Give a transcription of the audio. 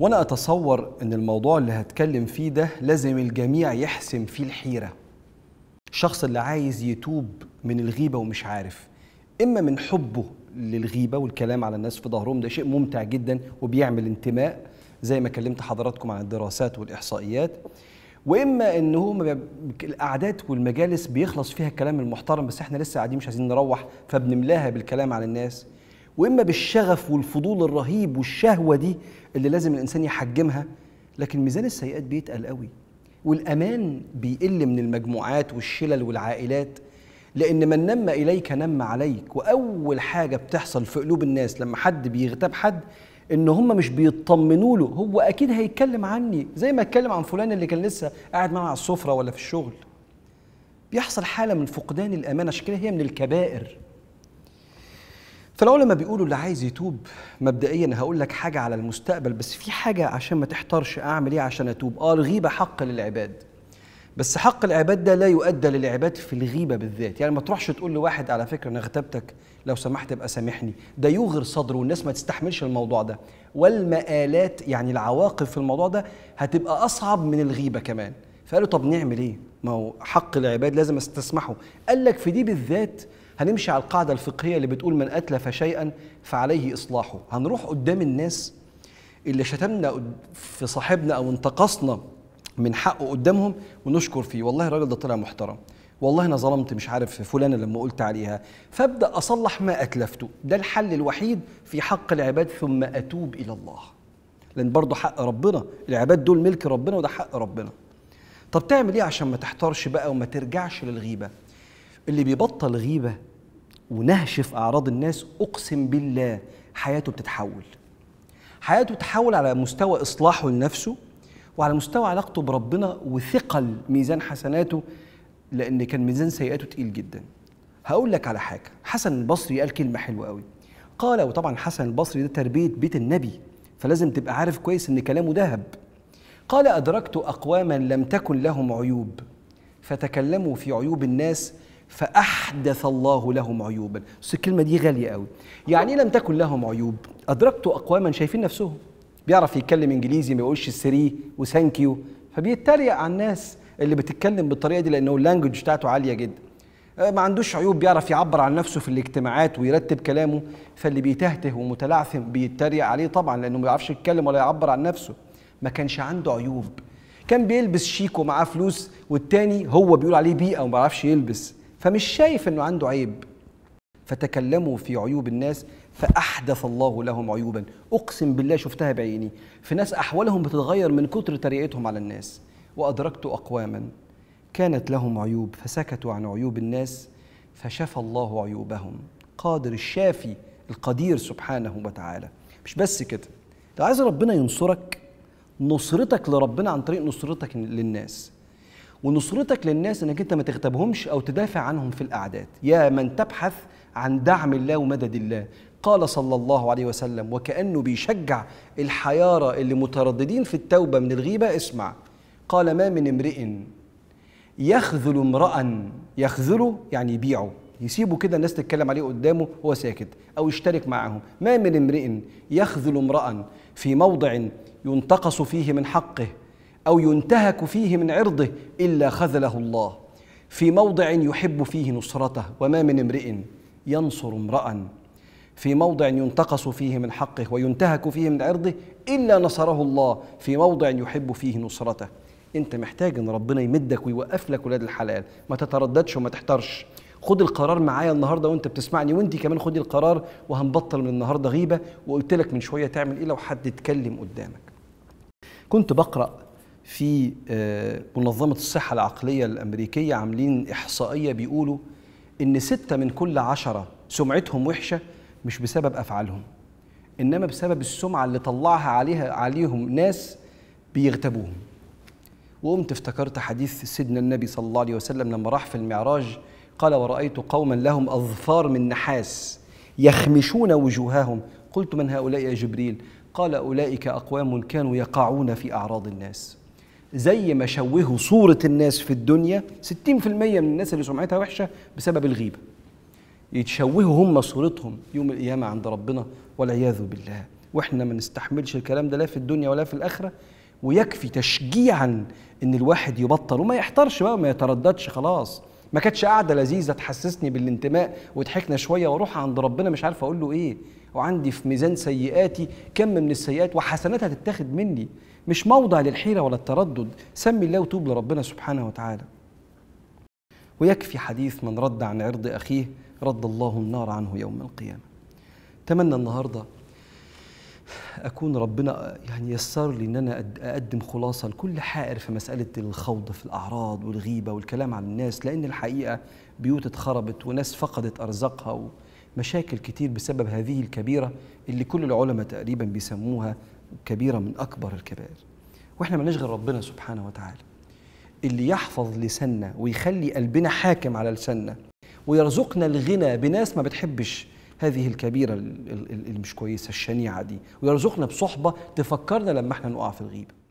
وانا اتصور ان الموضوع اللي هتكلم فيه ده لازم الجميع يحسم فيه الحيره الشخص اللي عايز يتوب من الغيبه ومش عارف اما من حبه للغيبه والكلام على الناس في ظهرهم ده شيء ممتع جدا وبيعمل انتماء زي ما كلمت حضراتكم عن الدراسات والاحصائيات واما ان هو القعدات والمجالس بيخلص فيها الكلام المحترم بس احنا لسه قاعدين مش عايزين نروح فبنملاها بالكلام على الناس واما بالشغف والفضول الرهيب والشهوه دي اللي لازم الانسان يحجمها لكن ميزان السيئات بيتقل قوي والامان بيقل من المجموعات والشلل والعائلات لان من نم اليك نم عليك واول حاجه بتحصل في قلوب الناس لما حد بيغتاب حد ان هم مش بيطمنوا له هو اكيد هيتكلم عني زي ما اتكلم عن فلان اللي كان لسه قاعد معاه على السفره ولا في الشغل بيحصل حاله من فقدان الامان عشان كده هي من الكبائر فالعلماء بيقولوا اللي عايز يتوب مبدئيا هقول لك حاجه على المستقبل بس في حاجه عشان ما تحتارش اعمل ايه عشان اتوب اه الغيبه حق للعباد بس حق العباد ده لا يؤدى للعباد في الغيبه بالذات يعني ما تروحش تقول لواحد على فكره انا غتبتك لو سمحت ابقى سامحني ده يغر صدره والناس ما تستحملش الموضوع ده والمآلات يعني العواقب في الموضوع ده هتبقى اصعب من الغيبه كمان فقالوا طب نعمل ايه ما هو حق العباد لازم استسمحه قال لك في دي بالذات هنمشي على القاعدة الفقهية اللي بتقول من أتلف شيئا فعليه إصلاحه هنروح قدام الناس اللي شتمنا في صاحبنا أو انتقصنا من حقه قدامهم ونشكر فيه والله الراجل ده طلع محترم والله انا ظلمت مش عارف فلانه لما قلت عليها فابدا اصلح ما اتلفته ده الحل الوحيد في حق العباد ثم اتوب الى الله لان برضه حق ربنا العباد دول ملك ربنا وده حق ربنا طب تعمل ايه عشان ما تحتارش بقى وما ترجعش للغيبه اللي بيبطل غيبه ونهش في اعراض الناس اقسم بالله حياته بتتحول حياته بتتحول على مستوى اصلاحه لنفسه وعلى مستوى علاقته بربنا وثقل ميزان حسناته لان كان ميزان سيئاته تقيل جدا هقول لك على حاجه حسن البصري قال كلمه حلوه قوي قال وطبعا حسن البصري ده تربيه بيت النبي فلازم تبقى عارف كويس ان كلامه ذهب قال ادركت اقواما لم تكن لهم عيوب فتكلموا في عيوب الناس فأحدث الله لهم عيوبا بس الكلمة دي غالية قوي يعني إيه لم تكن لهم عيوب أدركت أقواما شايفين نفسهم بيعرف يتكلم إنجليزي ما يقولش سري وسانكيو فبيتريق على الناس اللي بتتكلم بالطريقة دي لأنه اللانجوج بتاعته عالية جدا آه، ما عندوش عيوب بيعرف يعبر عن نفسه في الاجتماعات ويرتب كلامه فاللي بيتهته ومتلعثم بيتريق عليه طبعا لانه ما بيعرفش يتكلم ولا يعبر عن نفسه ما كانش عنده عيوب كان بيلبس شيك ومعاه فلوس والتاني هو بيقول عليه بيئه وما بيعرفش يلبس فمش شايف انه عنده عيب فتكلموا في عيوب الناس فاحدث الله لهم عيوبا اقسم بالله شفتها بعيني في ناس احوالهم بتتغير من كتر تريقتهم على الناس وادركت اقواما كانت لهم عيوب فسكتوا عن عيوب الناس فشفى الله عيوبهم قادر الشافي القدير سبحانه وتعالى مش بس كده لو عايز ربنا ينصرك نصرتك لربنا عن طريق نصرتك للناس ونصرتك للناس انك انت ما تغتابهمش او تدافع عنهم في الاعداد يا من تبحث عن دعم الله ومدد الله قال صلى الله عليه وسلم وكأنه بيشجع الحيارة اللي مترددين في التوبة من الغيبة اسمع قال ما من امرئ يخذل امرأ يخذله يعني يبيعه يسيبه كده الناس تتكلم عليه قدامه هو ساكت أو يشترك معهم ما من امرئ يخذل امرأ في موضع ينتقص فيه من حقه أو ينتهك فيه من عرضه إلا خذله الله في موضع يحب فيه نصرته وما من امرئ ينصر امرأ في موضع ينتقص فيه من حقه وينتهك فيه من عرضه إلا نصره الله في موضع يحب فيه نصرته أنت محتاج إن ربنا يمدك ويوقف لك ولاد الحلال ما تترددش وما تحترش خد القرار معايا النهارده وانت بتسمعني وانت كمان خدي القرار وهنبطل من النهارده غيبه وقلت لك من شويه تعمل ايه لو حد اتكلم قدامك كنت بقرا في آه، منظمة الصحة العقلية الأمريكية عاملين إحصائية بيقولوا إن ستة من كل عشرة سمعتهم وحشة مش بسبب أفعالهم إنما بسبب السمعة اللي طلعها عليها عليهم ناس بيغتابوهم وقمت افتكرت حديث سيدنا النبي صلى الله عليه وسلم لما راح في المعراج قال ورأيت قوما لهم أظفار من نحاس يخمشون وجوههم قلت من هؤلاء يا جبريل قال أولئك أقوام كانوا يقعون في أعراض الناس زي ما شوهوا صورة الناس في الدنيا 60% من الناس اللي سمعتها وحشة بسبب الغيبة يتشوهوا هم صورتهم يوم القيامة عند ربنا والعياذ بالله واحنا ما نستحملش الكلام ده لا في الدنيا ولا في الآخرة ويكفي تشجيعا ان الواحد يبطل وما يحترش بقى وما يترددش خلاص ما كانتش قاعده لذيذه تحسسني بالانتماء وضحكنا شويه واروح عند ربنا مش عارف اقول له ايه وعندي في ميزان سيئاتي كم من السيئات وحسناتها تتاخد مني مش موضع للحيره ولا التردد سمي الله وتوب لربنا سبحانه وتعالى ويكفي حديث من رد عن عرض اخيه رد الله النار عنه يوم القيامه تمنى النهارده اكون ربنا يعني يسر لي ان انا اقدم خلاصه لكل حائر في مساله الخوض في الاعراض والغيبه والكلام عن الناس لان الحقيقه بيوت اتخربت وناس فقدت ارزاقها ومشاكل كتير بسبب هذه الكبيره اللي كل العلماء تقريبا بيسموها كبيره من اكبر الكبائر. واحنا مالناش غير ربنا سبحانه وتعالى. اللي يحفظ لساننا ويخلي قلبنا حاكم على لساننا ويرزقنا الغنى بناس ما بتحبش هذه الكبيرة المش مش كويسة الشنيعة دي ويرزقنا بصحبة تفكرنا لما احنا نقع في الغيبة